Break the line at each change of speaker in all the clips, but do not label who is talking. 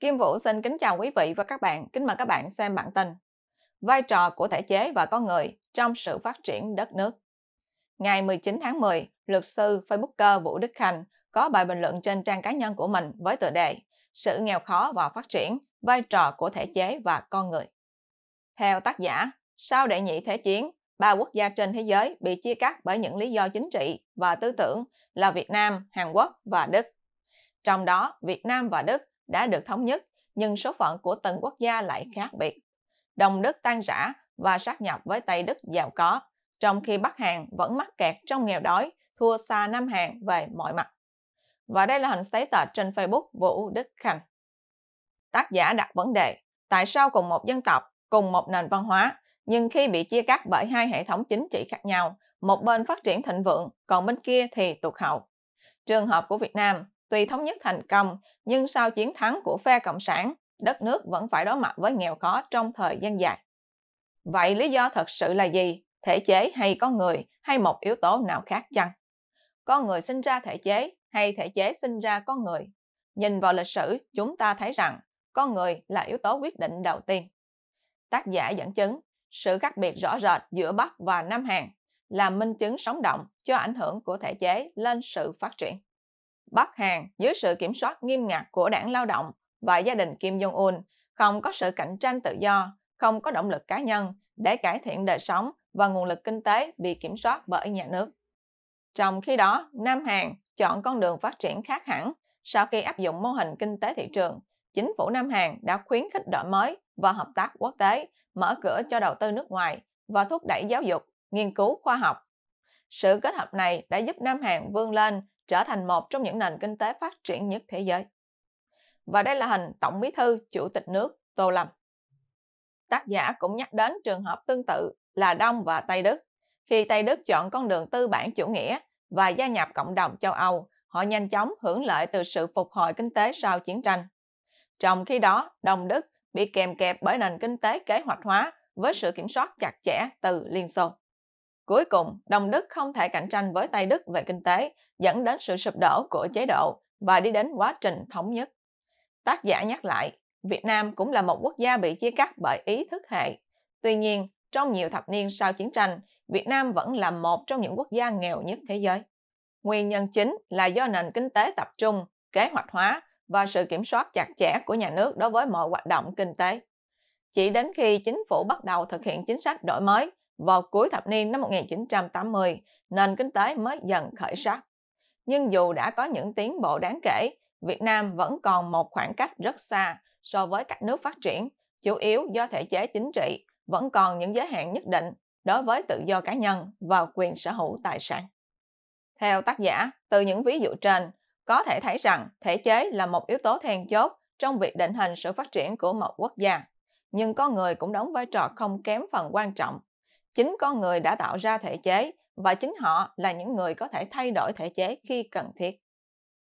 Kim Vũ xin kính chào quý vị và các bạn, kính mời các bạn xem bản tin. Vai trò của thể chế và con người trong sự phát triển đất nước. Ngày 19 tháng 10, luật sư Facebooker Vũ Đức Khanh có bài bình luận trên trang cá nhân của mình với tựa đề Sự nghèo khó và phát triển, vai trò của thể chế và con người. Theo tác giả, sau đệ nhị thế chiến, ba quốc gia trên thế giới bị chia cắt bởi những lý do chính trị và tư tưởng là Việt Nam, Hàn Quốc và Đức. Trong đó, Việt Nam và Đức đã được thống nhất, nhưng số phận của từng quốc gia lại khác biệt. Đồng Đức tan rã và sát nhập với Tây Đức giàu có, trong khi Bắc Hàn vẫn mắc kẹt trong nghèo đói, thua xa Nam Hàn về mọi mặt. Và đây là hình status trên Facebook Vũ Đức Khanh. Tác giả đặt vấn đề, tại sao cùng một dân tộc, cùng một nền văn hóa, nhưng khi bị chia cắt bởi hai hệ thống chính trị khác nhau, một bên phát triển thịnh vượng, còn bên kia thì tụt hậu. Trường hợp của Việt Nam, Tuy thống nhất thành công, nhưng sau chiến thắng của phe Cộng sản, đất nước vẫn phải đối mặt với nghèo khó trong thời gian dài. Vậy lý do thật sự là gì? Thể chế hay con người hay một yếu tố nào khác chăng? Con người sinh ra thể chế hay thể chế sinh ra con người? Nhìn vào lịch sử, chúng ta thấy rằng con người là yếu tố quyết định đầu tiên. Tác giả dẫn chứng sự khác biệt rõ rệt giữa Bắc và Nam Hàn là minh chứng sống động cho ảnh hưởng của thể chế lên sự phát triển. Bắc Hàn dưới sự kiểm soát nghiêm ngặt của đảng lao động và gia đình Kim Jong-un, không có sự cạnh tranh tự do, không có động lực cá nhân để cải thiện đời sống và nguồn lực kinh tế bị kiểm soát bởi nhà nước. Trong khi đó, Nam Hàn chọn con đường phát triển khác hẳn. Sau khi áp dụng mô hình kinh tế thị trường, chính phủ Nam Hàn đã khuyến khích đổi mới và hợp tác quốc tế, mở cửa cho đầu tư nước ngoài và thúc đẩy giáo dục, nghiên cứu khoa học. Sự kết hợp này đã giúp Nam Hàn vươn lên trở thành một trong những nền kinh tế phát triển nhất thế giới. Và đây là hình Tổng bí thư Chủ tịch nước Tô Lâm. Tác giả cũng nhắc đến trường hợp tương tự là Đông và Tây Đức. Khi Tây Đức chọn con đường tư bản chủ nghĩa và gia nhập cộng đồng châu Âu, họ nhanh chóng hưởng lợi từ sự phục hồi kinh tế sau chiến tranh. Trong khi đó, Đông Đức bị kèm kẹp bởi nền kinh tế kế hoạch hóa với sự kiểm soát chặt chẽ từ Liên Xô. Cuối cùng, đồng Đức không thể cạnh tranh với Tây Đức về kinh tế, dẫn đến sự sụp đổ của chế độ và đi đến quá trình thống nhất. Tác giả nhắc lại, Việt Nam cũng là một quốc gia bị chia cắt bởi ý thức hệ. Tuy nhiên, trong nhiều thập niên sau chiến tranh, Việt Nam vẫn là một trong những quốc gia nghèo nhất thế giới. Nguyên nhân chính là do nền kinh tế tập trung, kế hoạch hóa và sự kiểm soát chặt chẽ của nhà nước đối với mọi hoạt động kinh tế. Chỉ đến khi chính phủ bắt đầu thực hiện chính sách đổi mới, vào cuối thập niên năm 1980, nền kinh tế mới dần khởi sắc. Nhưng dù đã có những tiến bộ đáng kể, Việt Nam vẫn còn một khoảng cách rất xa so với các nước phát triển, chủ yếu do thể chế chính trị vẫn còn những giới hạn nhất định đối với tự do cá nhân và quyền sở hữu tài sản. Theo tác giả, từ những ví dụ trên, có thể thấy rằng thể chế là một yếu tố then chốt trong việc định hình sự phát triển của một quốc gia, nhưng con người cũng đóng vai trò không kém phần quan trọng chính con người đã tạo ra thể chế và chính họ là những người có thể thay đổi thể chế khi cần thiết.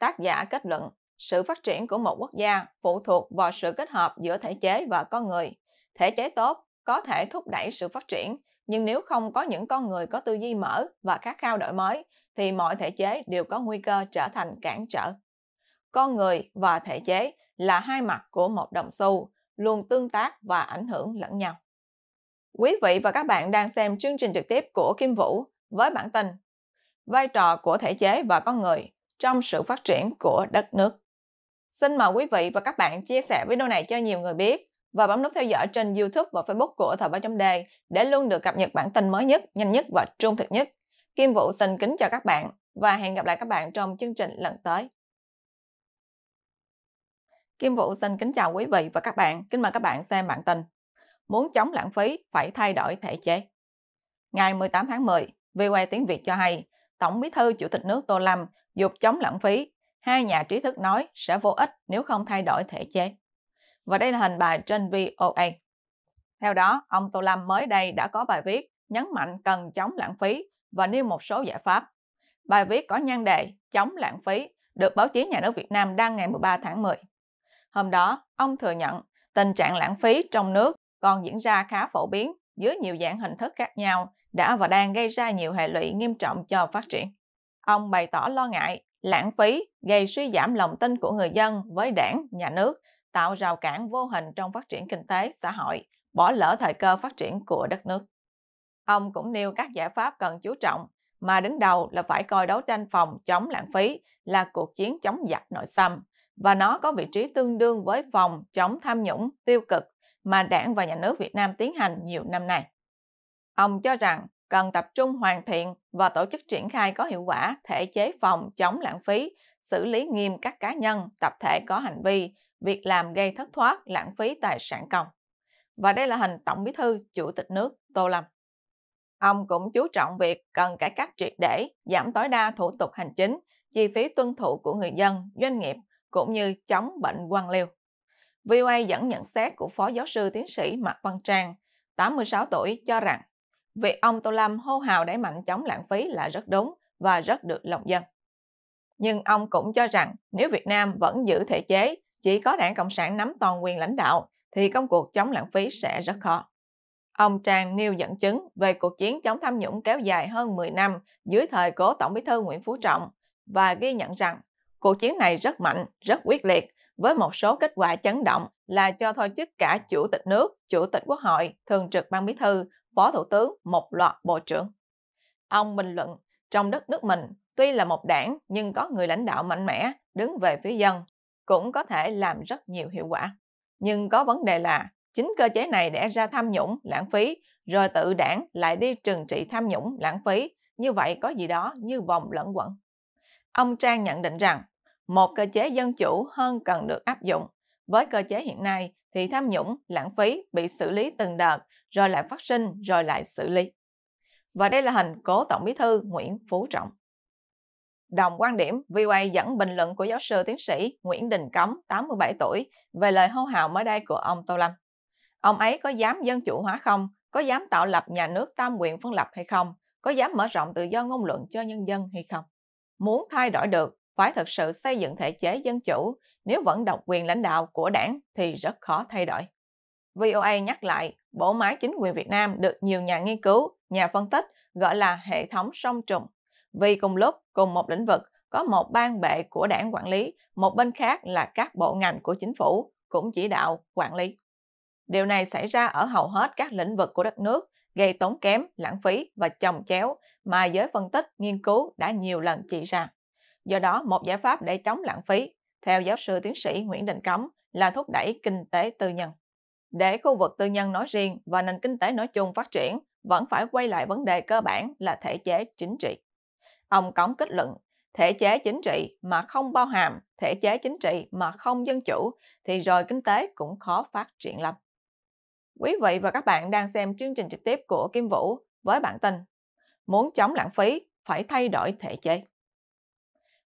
Tác giả kết luận, sự phát triển của một quốc gia phụ thuộc vào sự kết hợp giữa thể chế và con người. Thể chế tốt có thể thúc đẩy sự phát triển, nhưng nếu không có những con người có tư duy mở và khát khao đổi mới, thì mọi thể chế đều có nguy cơ trở thành cản trở. Con người và thể chế là hai mặt của một đồng xu, luôn tương tác và ảnh hưởng lẫn nhau. Quý vị và các bạn đang xem chương trình trực tiếp của Kim Vũ với bản tin Vai trò của thể chế và con người trong sự phát triển của đất nước. Xin mời quý vị và các bạn chia sẻ video này cho nhiều người biết và bấm nút theo dõi trên YouTube và Facebook của Thời báo chấm đề để luôn được cập nhật bản tin mới nhất, nhanh nhất và trung thực nhất. Kim Vũ xin kính chào các bạn và hẹn gặp lại các bạn trong chương trình lần tới. Kim Vũ xin kính chào quý vị và các bạn. Kính mời các bạn xem bản tin muốn chống lãng phí phải thay đổi thể chế. Ngày 18 tháng 10, VOA Tiếng Việt cho hay, Tổng bí thư Chủ tịch nước Tô Lâm dục chống lãng phí, hai nhà trí thức nói sẽ vô ích nếu không thay đổi thể chế. Và đây là hình bài trên VOA. Theo đó, ông Tô Lâm mới đây đã có bài viết nhấn mạnh cần chống lãng phí và nêu một số giải pháp. Bài viết có nhan đề chống lãng phí được báo chí nhà nước Việt Nam đăng ngày 13 tháng 10. Hôm đó, ông thừa nhận tình trạng lãng phí trong nước còn diễn ra khá phổ biến dưới nhiều dạng hình thức khác nhau đã và đang gây ra nhiều hệ lụy nghiêm trọng cho phát triển. Ông bày tỏ lo ngại lãng phí gây suy giảm lòng tin của người dân với đảng, nhà nước, tạo rào cản vô hình trong phát triển kinh tế, xã hội, bỏ lỡ thời cơ phát triển của đất nước. Ông cũng nêu các giải pháp cần chú trọng, mà đứng đầu là phải coi đấu tranh phòng chống lãng phí là cuộc chiến chống giặc nội xâm, và nó có vị trí tương đương với phòng chống tham nhũng, tiêu cực mà đảng và nhà nước Việt Nam tiến hành nhiều năm nay. Ông cho rằng cần tập trung hoàn thiện và tổ chức triển khai có hiệu quả thể chế phòng chống lãng phí, xử lý nghiêm các cá nhân, tập thể có hành vi, việc làm gây thất thoát, lãng phí tài sản công. Và đây là hình Tổng Bí thư Chủ tịch nước Tô Lâm. Ông cũng chú trọng việc cần cải cách triệt để, giảm tối đa thủ tục hành chính, chi phí tuân thủ của người dân, doanh nghiệp cũng như chống bệnh quan liêu. VOA dẫn nhận xét của Phó Giáo sư Tiến sĩ Mạc Văn Trang, 86 tuổi, cho rằng việc ông Tô Lâm hô hào đẩy mạnh chống lãng phí là rất đúng và rất được lòng dân. Nhưng ông cũng cho rằng nếu Việt Nam vẫn giữ thể chế, chỉ có đảng Cộng sản nắm toàn quyền lãnh đạo, thì công cuộc chống lãng phí sẽ rất khó. Ông Trang nêu dẫn chứng về cuộc chiến chống tham nhũng kéo dài hơn 10 năm dưới thời cố Tổng bí thư Nguyễn Phú Trọng và ghi nhận rằng cuộc chiến này rất mạnh, rất quyết liệt với một số kết quả chấn động là cho thôi chức cả chủ tịch nước, chủ tịch quốc hội, thường trực ban bí thư, phó thủ tướng, một loạt bộ trưởng. Ông bình luận, trong đất nước mình, tuy là một đảng nhưng có người lãnh đạo mạnh mẽ, đứng về phía dân, cũng có thể làm rất nhiều hiệu quả. Nhưng có vấn đề là chính cơ chế này đẻ ra tham nhũng, lãng phí, rồi tự đảng lại đi trừng trị tham nhũng, lãng phí, như vậy có gì đó như vòng lẫn quẩn. Ông Trang nhận định rằng một cơ chế dân chủ hơn cần được áp dụng. Với cơ chế hiện nay thì tham nhũng, lãng phí bị xử lý từng đợt, rồi lại phát sinh, rồi lại xử lý. Và đây là hình cố Tổng Bí thư Nguyễn Phú Trọng. Đồng quan điểm, VOA dẫn bình luận của giáo sư tiến sĩ Nguyễn Đình Cấm, 87 tuổi, về lời hô hào mới đây của ông Tô Lâm. Ông ấy có dám dân chủ hóa không? Có dám tạo lập nhà nước tam quyền phân lập hay không? Có dám mở rộng tự do ngôn luận cho nhân dân hay không? Muốn thay đổi được phải thực sự xây dựng thể chế dân chủ, nếu vẫn độc quyền lãnh đạo của đảng thì rất khó thay đổi. VOA nhắc lại, bộ máy chính quyền Việt Nam được nhiều nhà nghiên cứu, nhà phân tích gọi là hệ thống song trùng. Vì cùng lúc, cùng một lĩnh vực, có một ban bệ của đảng quản lý, một bên khác là các bộ ngành của chính phủ cũng chỉ đạo quản lý. Điều này xảy ra ở hầu hết các lĩnh vực của đất nước, gây tốn kém, lãng phí và chồng chéo mà giới phân tích, nghiên cứu đã nhiều lần chỉ ra. Do đó, một giải pháp để chống lãng phí, theo giáo sư tiến sĩ Nguyễn Đình Cống, là thúc đẩy kinh tế tư nhân. Để khu vực tư nhân nói riêng và nền kinh tế nói chung phát triển, vẫn phải quay lại vấn đề cơ bản là thể chế chính trị. Ông Cống kết luận, thể chế chính trị mà không bao hàm, thể chế chính trị mà không dân chủ thì rồi kinh tế cũng khó phát triển lắm. Quý vị và các bạn đang xem chương trình trực tiếp của Kim Vũ với bản tin Muốn chống lãng phí, phải thay đổi thể chế.